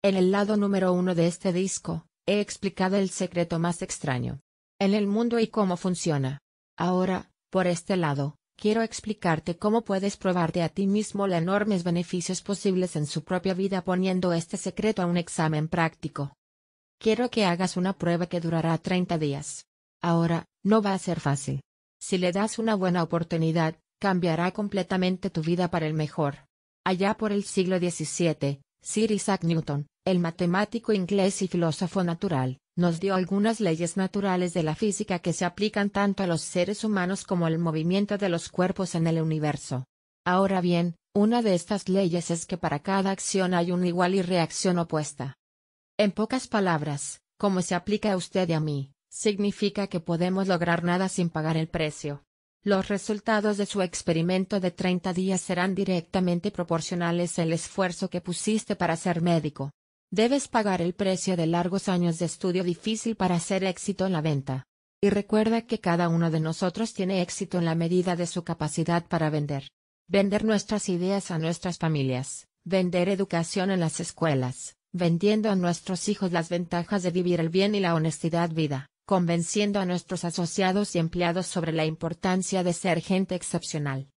En el lado número uno de este disco, he explicado el secreto más extraño en el mundo y cómo funciona. Ahora, por este lado, quiero explicarte cómo puedes probarte a ti mismo los enormes beneficios posibles en su propia vida poniendo este secreto a un examen práctico. Quiero que hagas una prueba que durará 30 días. Ahora, no va a ser fácil. Si le das una buena oportunidad, cambiará completamente tu vida para el mejor. Allá por el siglo XVII, Sir Isaac Newton, el matemático inglés y filósofo natural, nos dio algunas leyes naturales de la física que se aplican tanto a los seres humanos como al movimiento de los cuerpos en el universo. Ahora bien, una de estas leyes es que para cada acción hay un igual y reacción opuesta. En pocas palabras, como se aplica a usted y a mí, significa que podemos lograr nada sin pagar el precio. Los resultados de su experimento de 30 días serán directamente proporcionales al esfuerzo que pusiste para ser médico. Debes pagar el precio de largos años de estudio difícil para hacer éxito en la venta. Y recuerda que cada uno de nosotros tiene éxito en la medida de su capacidad para vender. Vender nuestras ideas a nuestras familias, vender educación en las escuelas, vendiendo a nuestros hijos las ventajas de vivir el bien y la honestidad vida convenciendo a nuestros asociados y empleados sobre la importancia de ser gente excepcional.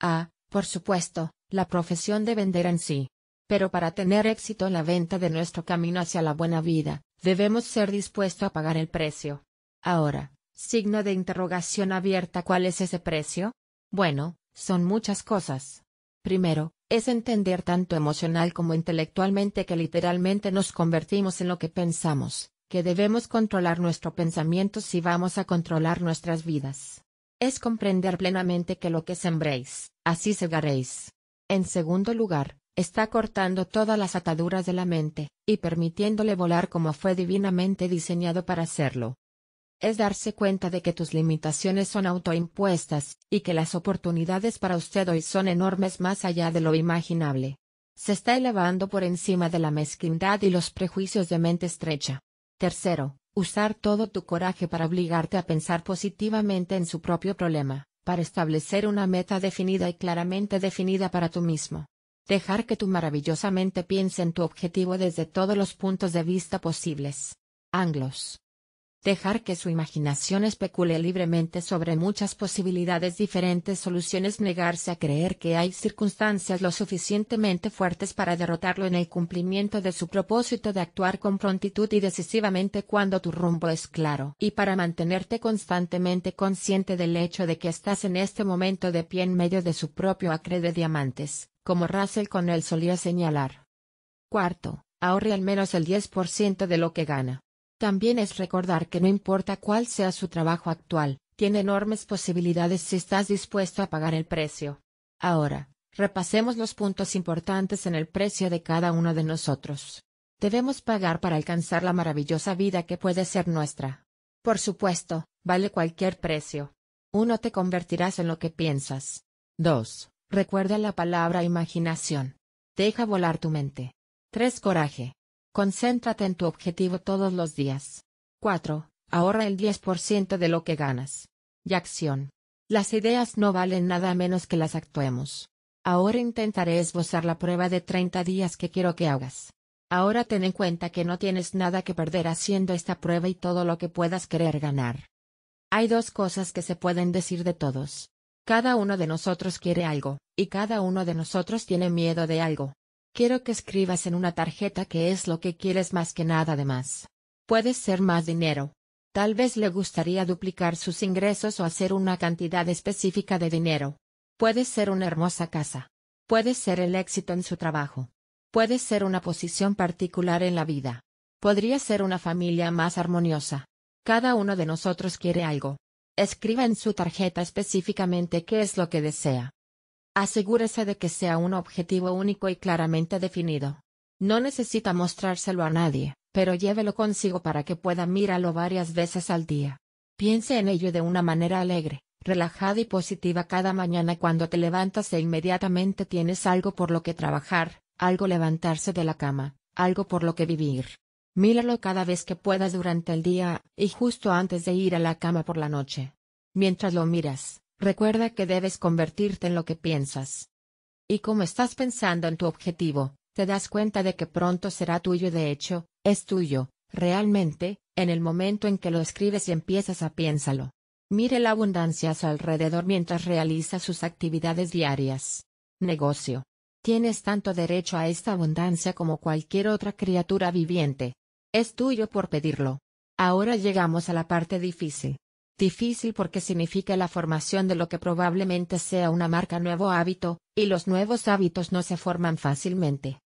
Ah, por supuesto, la profesión de vender en sí. Pero para tener éxito en la venta de nuestro camino hacia la buena vida, debemos ser dispuestos a pagar el precio. Ahora, signo de interrogación abierta, ¿cuál es ese precio? Bueno, son muchas cosas. Primero, es entender tanto emocional como intelectualmente que literalmente nos convertimos en lo que pensamos, que debemos controlar nuestro pensamiento si vamos a controlar nuestras vidas. Es comprender plenamente que lo que sembréis, así segaréis. En segundo lugar, está cortando todas las ataduras de la mente, y permitiéndole volar como fue divinamente diseñado para hacerlo. Es darse cuenta de que tus limitaciones son autoimpuestas, y que las oportunidades para usted hoy son enormes más allá de lo imaginable. Se está elevando por encima de la mezquindad y los prejuicios de mente estrecha. Tercero, usar todo tu coraje para obligarte a pensar positivamente en su propio problema, para establecer una meta definida y claramente definida para tú mismo. Dejar que tu maravillosamente piense en tu objetivo desde todos los puntos de vista posibles. Anglos dejar que su imaginación especule libremente sobre muchas posibilidades diferentes soluciones, negarse a creer que hay circunstancias lo suficientemente fuertes para derrotarlo en el cumplimiento de su propósito de actuar con prontitud y decisivamente cuando tu rumbo es claro. Y para mantenerte constantemente consciente del hecho de que estás en este momento de pie en medio de su propio acre de diamantes, como Russell con él solía señalar. Cuarto, ahorre al menos el 10% de lo que gana. También es recordar que no importa cuál sea su trabajo actual, tiene enormes posibilidades si estás dispuesto a pagar el precio. Ahora, repasemos los puntos importantes en el precio de cada uno de nosotros. Debemos pagar para alcanzar la maravillosa vida que puede ser nuestra. Por supuesto, vale cualquier precio. Uno, Te convertirás en lo que piensas. 2. Recuerda la palabra imaginación. Deja volar tu mente. 3. Coraje. Concéntrate en tu objetivo todos los días. 4. Ahorra el 10% de lo que ganas. Y acción. Las ideas no valen nada menos que las actuemos. Ahora intentaré esbozar la prueba de 30 días que quiero que hagas. Ahora ten en cuenta que no tienes nada que perder haciendo esta prueba y todo lo que puedas querer ganar. Hay dos cosas que se pueden decir de todos. Cada uno de nosotros quiere algo, y cada uno de nosotros tiene miedo de algo. Quiero que escribas en una tarjeta qué es lo que quieres más que nada de más. Puede ser más dinero. Tal vez le gustaría duplicar sus ingresos o hacer una cantidad específica de dinero. Puede ser una hermosa casa. Puede ser el éxito en su trabajo. Puede ser una posición particular en la vida. Podría ser una familia más armoniosa. Cada uno de nosotros quiere algo. Escriba en su tarjeta específicamente qué es lo que desea. Asegúrese de que sea un objetivo único y claramente definido. No necesita mostrárselo a nadie, pero llévelo consigo para que pueda míralo varias veces al día. Piense en ello de una manera alegre, relajada y positiva cada mañana cuando te levantas e inmediatamente tienes algo por lo que trabajar, algo levantarse de la cama, algo por lo que vivir. Míralo cada vez que puedas durante el día y justo antes de ir a la cama por la noche. Mientras lo miras, Recuerda que debes convertirte en lo que piensas. Y como estás pensando en tu objetivo, te das cuenta de que pronto será tuyo de hecho, es tuyo, realmente, en el momento en que lo escribes y empiezas a piénsalo. Mire la abundancia a su alrededor mientras realiza sus actividades diarias. Negocio. Tienes tanto derecho a esta abundancia como cualquier otra criatura viviente. Es tuyo por pedirlo. Ahora llegamos a la parte difícil. Difícil porque significa la formación de lo que probablemente sea una marca nuevo hábito, y los nuevos hábitos no se forman fácilmente.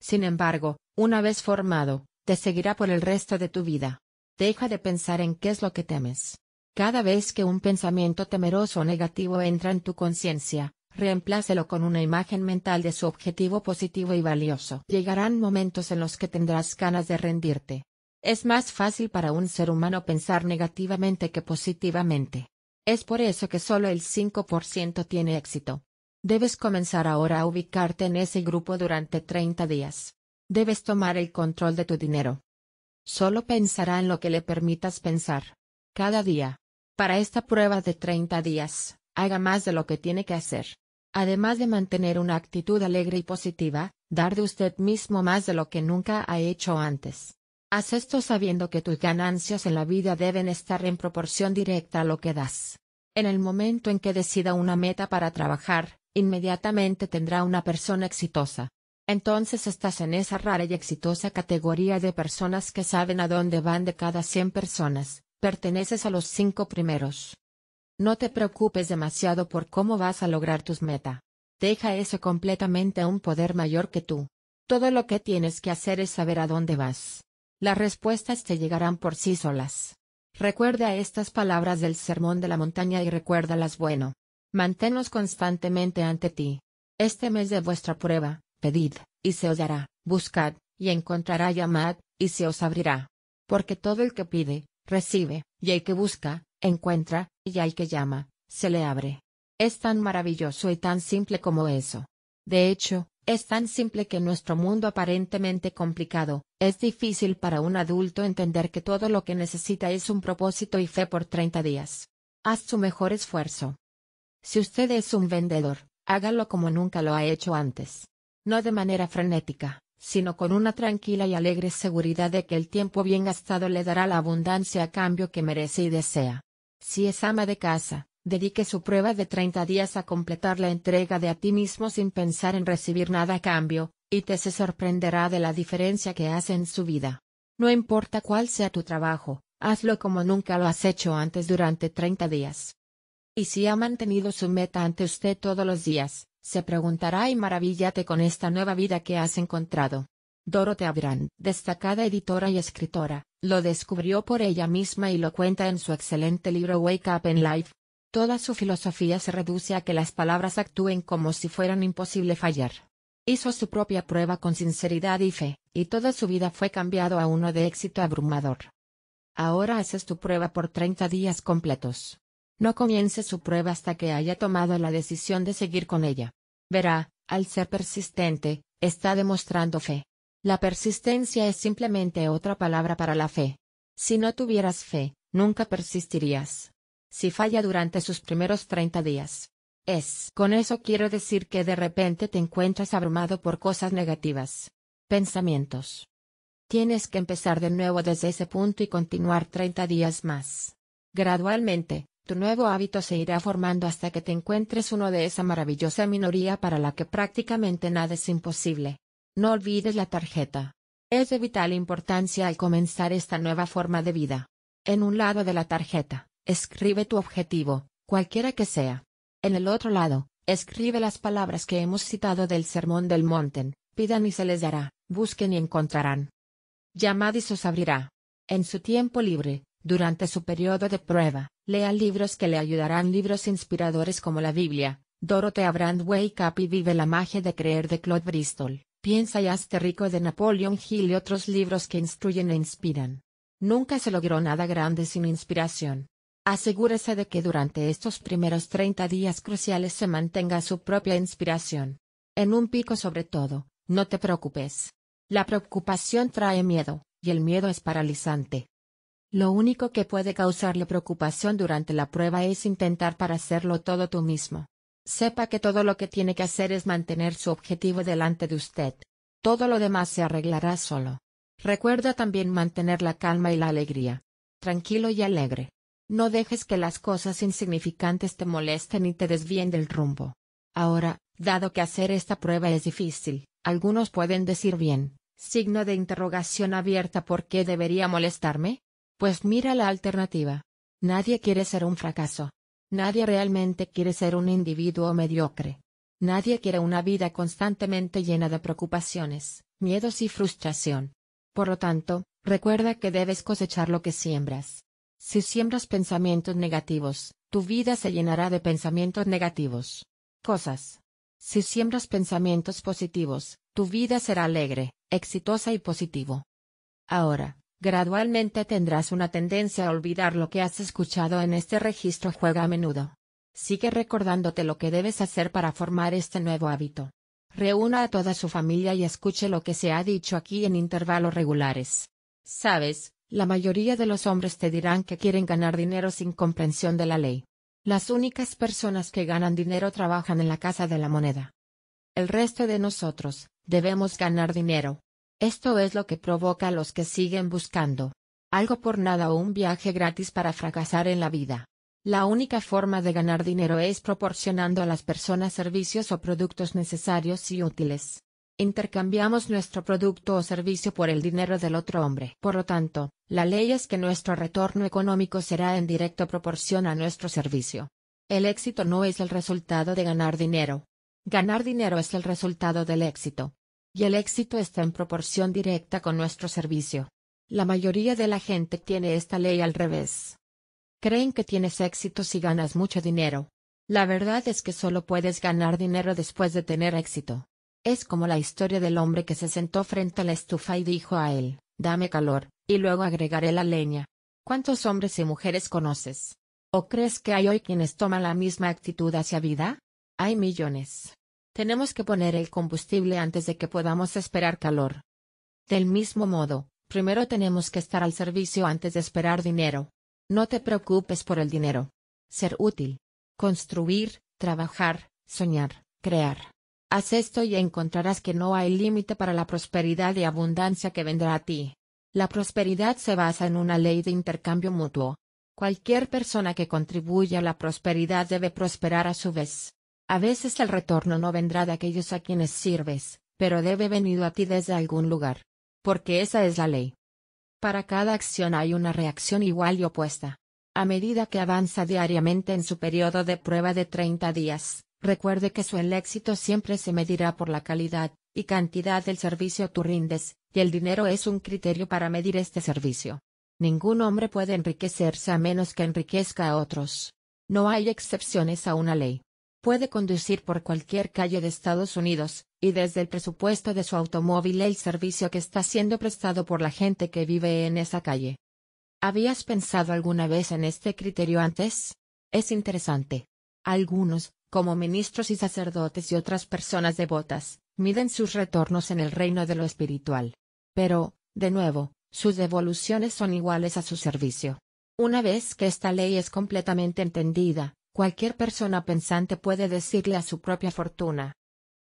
Sin embargo, una vez formado, te seguirá por el resto de tu vida. Deja de pensar en qué es lo que temes. Cada vez que un pensamiento temeroso o negativo entra en tu conciencia, reemplácelo con una imagen mental de su objetivo positivo y valioso. Llegarán momentos en los que tendrás ganas de rendirte, es más fácil para un ser humano pensar negativamente que positivamente. Es por eso que solo el 5% tiene éxito. Debes comenzar ahora a ubicarte en ese grupo durante 30 días. Debes tomar el control de tu dinero. Solo pensará en lo que le permitas pensar. Cada día. Para esta prueba de 30 días, haga más de lo que tiene que hacer. Además de mantener una actitud alegre y positiva, dar de usted mismo más de lo que nunca ha hecho antes. Haz esto sabiendo que tus ganancias en la vida deben estar en proporción directa a lo que das. En el momento en que decida una meta para trabajar, inmediatamente tendrá una persona exitosa. Entonces estás en esa rara y exitosa categoría de personas que saben a dónde van de cada 100 personas, perteneces a los cinco primeros. No te preocupes demasiado por cómo vas a lograr tus metas. Deja eso completamente a un poder mayor que tú. Todo lo que tienes que hacer es saber a dónde vas. Las respuestas te llegarán por sí solas. Recuerda estas palabras del Sermón de la Montaña y recuérdalas bueno. Manténlos constantemente ante ti. Este mes de vuestra prueba, pedid, y se os dará, buscad, y encontrará llamad, y se os abrirá. Porque todo el que pide, recibe, y el que busca, encuentra, y el que llama, se le abre. Es tan maravilloso y tan simple como eso. De hecho, es tan simple que nuestro mundo aparentemente complicado, es difícil para un adulto entender que todo lo que necesita es un propósito y fe por 30 días. Haz su mejor esfuerzo. Si usted es un vendedor, hágalo como nunca lo ha hecho antes. No de manera frenética, sino con una tranquila y alegre seguridad de que el tiempo bien gastado le dará la abundancia a cambio que merece y desea. Si es ama de casa, Dedique su prueba de 30 días a completar la entrega de a ti mismo sin pensar en recibir nada a cambio, y te se sorprenderá de la diferencia que hace en su vida. No importa cuál sea tu trabajo, hazlo como nunca lo has hecho antes durante 30 días. Y si ha mantenido su meta ante usted todos los días, se preguntará y maravillate con esta nueva vida que has encontrado. Dorothea Brand, destacada editora y escritora, lo descubrió por ella misma y lo cuenta en su excelente libro Wake Up in Life, Toda su filosofía se reduce a que las palabras actúen como si fueran imposible fallar. Hizo su propia prueba con sinceridad y fe, y toda su vida fue cambiado a uno de éxito abrumador. Ahora haces tu prueba por treinta días completos. No comience su prueba hasta que haya tomado la decisión de seguir con ella. Verá, al ser persistente, está demostrando fe. La persistencia es simplemente otra palabra para la fe. Si no tuvieras fe, nunca persistirías si falla durante sus primeros 30 días. Es. Con eso quiero decir que de repente te encuentras abrumado por cosas negativas. Pensamientos. Tienes que empezar de nuevo desde ese punto y continuar 30 días más. Gradualmente, tu nuevo hábito se irá formando hasta que te encuentres uno de esa maravillosa minoría para la que prácticamente nada es imposible. No olvides la tarjeta. Es de vital importancia al comenzar esta nueva forma de vida. En un lado de la tarjeta Escribe tu objetivo, cualquiera que sea. En el otro lado, escribe las palabras que hemos citado del Sermón del Monte, pidan y se les dará, busquen y encontrarán. Llamad y se os abrirá. En su tiempo libre, durante su periodo de prueba, lea libros que le ayudarán, libros inspiradores como la Biblia, Dorothea Brand Wake Up y Vive la magia de creer de Claude Bristol, Piensa y hazte rico de Napoleon Hill y otros libros que instruyen e inspiran. Nunca se logró nada grande sin inspiración. Asegúrese de que durante estos primeros 30 días cruciales se mantenga su propia inspiración. En un pico sobre todo, no te preocupes. La preocupación trae miedo, y el miedo es paralizante. Lo único que puede causarle preocupación durante la prueba es intentar para hacerlo todo tú mismo. Sepa que todo lo que tiene que hacer es mantener su objetivo delante de usted. Todo lo demás se arreglará solo. Recuerda también mantener la calma y la alegría. Tranquilo y alegre. No dejes que las cosas insignificantes te molesten y te desvíen del rumbo. Ahora, dado que hacer esta prueba es difícil, algunos pueden decir bien, signo de interrogación abierta ¿por qué debería molestarme? Pues mira la alternativa. Nadie quiere ser un fracaso. Nadie realmente quiere ser un individuo mediocre. Nadie quiere una vida constantemente llena de preocupaciones, miedos y frustración. Por lo tanto, recuerda que debes cosechar lo que siembras. Si siembras pensamientos negativos, tu vida se llenará de pensamientos negativos. Cosas. Si siembras pensamientos positivos, tu vida será alegre, exitosa y positivo. Ahora, gradualmente tendrás una tendencia a olvidar lo que has escuchado en este registro juega a menudo. Sigue recordándote lo que debes hacer para formar este nuevo hábito. Reúna a toda su familia y escuche lo que se ha dicho aquí en intervalos regulares. Sabes, la mayoría de los hombres te dirán que quieren ganar dinero sin comprensión de la ley. Las únicas personas que ganan dinero trabajan en la casa de la moneda. El resto de nosotros, debemos ganar dinero. Esto es lo que provoca a los que siguen buscando. Algo por nada o un viaje gratis para fracasar en la vida. La única forma de ganar dinero es proporcionando a las personas servicios o productos necesarios y útiles intercambiamos nuestro producto o servicio por el dinero del otro hombre. Por lo tanto, la ley es que nuestro retorno económico será en directa proporción a nuestro servicio. El éxito no es el resultado de ganar dinero. Ganar dinero es el resultado del éxito. Y el éxito está en proporción directa con nuestro servicio. La mayoría de la gente tiene esta ley al revés. Creen que tienes éxito si ganas mucho dinero. La verdad es que solo puedes ganar dinero después de tener éxito. Es como la historia del hombre que se sentó frente a la estufa y dijo a él, dame calor, y luego agregaré la leña. ¿Cuántos hombres y mujeres conoces? ¿O crees que hay hoy quienes toman la misma actitud hacia vida? Hay millones. Tenemos que poner el combustible antes de que podamos esperar calor. Del mismo modo, primero tenemos que estar al servicio antes de esperar dinero. No te preocupes por el dinero. Ser útil. Construir, trabajar, soñar, crear. Haz esto y encontrarás que no hay límite para la prosperidad y abundancia que vendrá a ti. La prosperidad se basa en una ley de intercambio mutuo. Cualquier persona que contribuya a la prosperidad debe prosperar a su vez. A veces el retorno no vendrá de aquellos a quienes sirves, pero debe venir a ti desde algún lugar. Porque esa es la ley. Para cada acción hay una reacción igual y opuesta. A medida que avanza diariamente en su periodo de prueba de 30 días, Recuerde que su éxito siempre se medirá por la calidad y cantidad del servicio tú rindes, y el dinero es un criterio para medir este servicio. Ningún hombre puede enriquecerse a menos que enriquezca a otros. No hay excepciones a una ley. Puede conducir por cualquier calle de Estados Unidos, y desde el presupuesto de su automóvil el servicio que está siendo prestado por la gente que vive en esa calle. ¿Habías pensado alguna vez en este criterio antes? Es interesante. Algunos, como ministros y sacerdotes y otras personas devotas, miden sus retornos en el reino de lo espiritual. Pero, de nuevo, sus devoluciones son iguales a su servicio. Una vez que esta ley es completamente entendida, cualquier persona pensante puede decirle a su propia fortuna.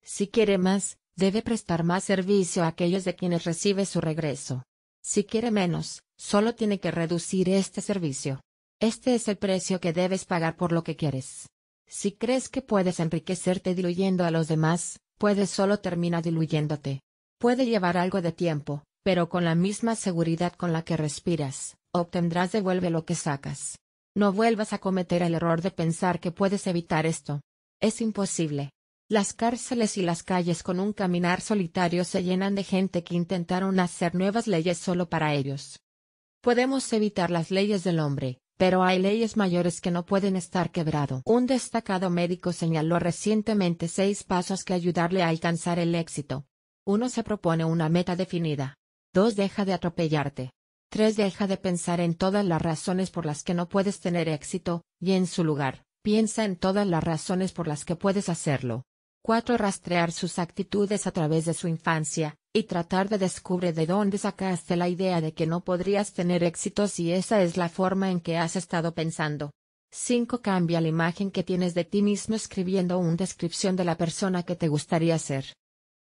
Si quiere más, debe prestar más servicio a aquellos de quienes recibe su regreso. Si quiere menos, solo tiene que reducir este servicio. Este es el precio que debes pagar por lo que quieres. Si crees que puedes enriquecerte diluyendo a los demás, puedes solo terminar diluyéndote. Puede llevar algo de tiempo, pero con la misma seguridad con la que respiras, obtendrás devuelve lo que sacas. No vuelvas a cometer el error de pensar que puedes evitar esto. Es imposible. Las cárceles y las calles con un caminar solitario se llenan de gente que intentaron hacer nuevas leyes solo para ellos. Podemos evitar las leyes del hombre, pero hay leyes mayores que no pueden estar quebrado. Un destacado médico señaló recientemente seis pasos que ayudarle a alcanzar el éxito. Uno Se propone una meta definida. 2. Deja de atropellarte. 3. Deja de pensar en todas las razones por las que no puedes tener éxito, y en su lugar, piensa en todas las razones por las que puedes hacerlo. 4. Rastrear sus actitudes a través de su infancia, y tratar de descubrir de dónde sacaste la idea de que no podrías tener éxito si esa es la forma en que has estado pensando. 5. Cambia la imagen que tienes de ti mismo escribiendo una descripción de la persona que te gustaría ser.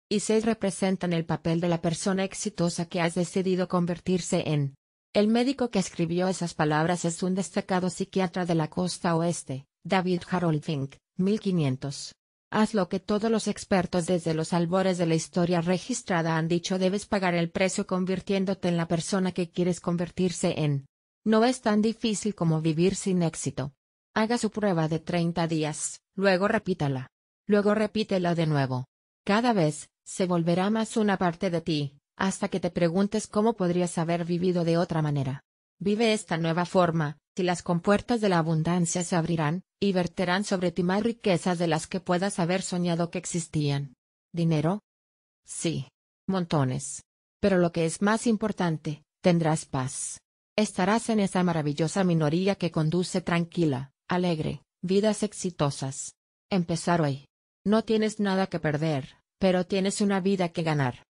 Y 6. Representan el papel de la persona exitosa que has decidido convertirse en. El médico que escribió esas palabras es un destacado psiquiatra de la costa oeste, David Harold Fink, 1500. Haz lo que todos los expertos desde los albores de la historia registrada han dicho debes pagar el precio convirtiéndote en la persona que quieres convertirse en. No es tan difícil como vivir sin éxito. Haga su prueba de 30 días, luego repítala. Luego repítela de nuevo. Cada vez, se volverá más una parte de ti, hasta que te preguntes cómo podrías haber vivido de otra manera. Vive esta nueva forma, y las compuertas de la abundancia se abrirán, y verterán sobre ti más riquezas de las que puedas haber soñado que existían. ¿Dinero? Sí. Montones. Pero lo que es más importante, tendrás paz. Estarás en esa maravillosa minoría que conduce tranquila, alegre, vidas exitosas. Empezar hoy. No tienes nada que perder, pero tienes una vida que ganar.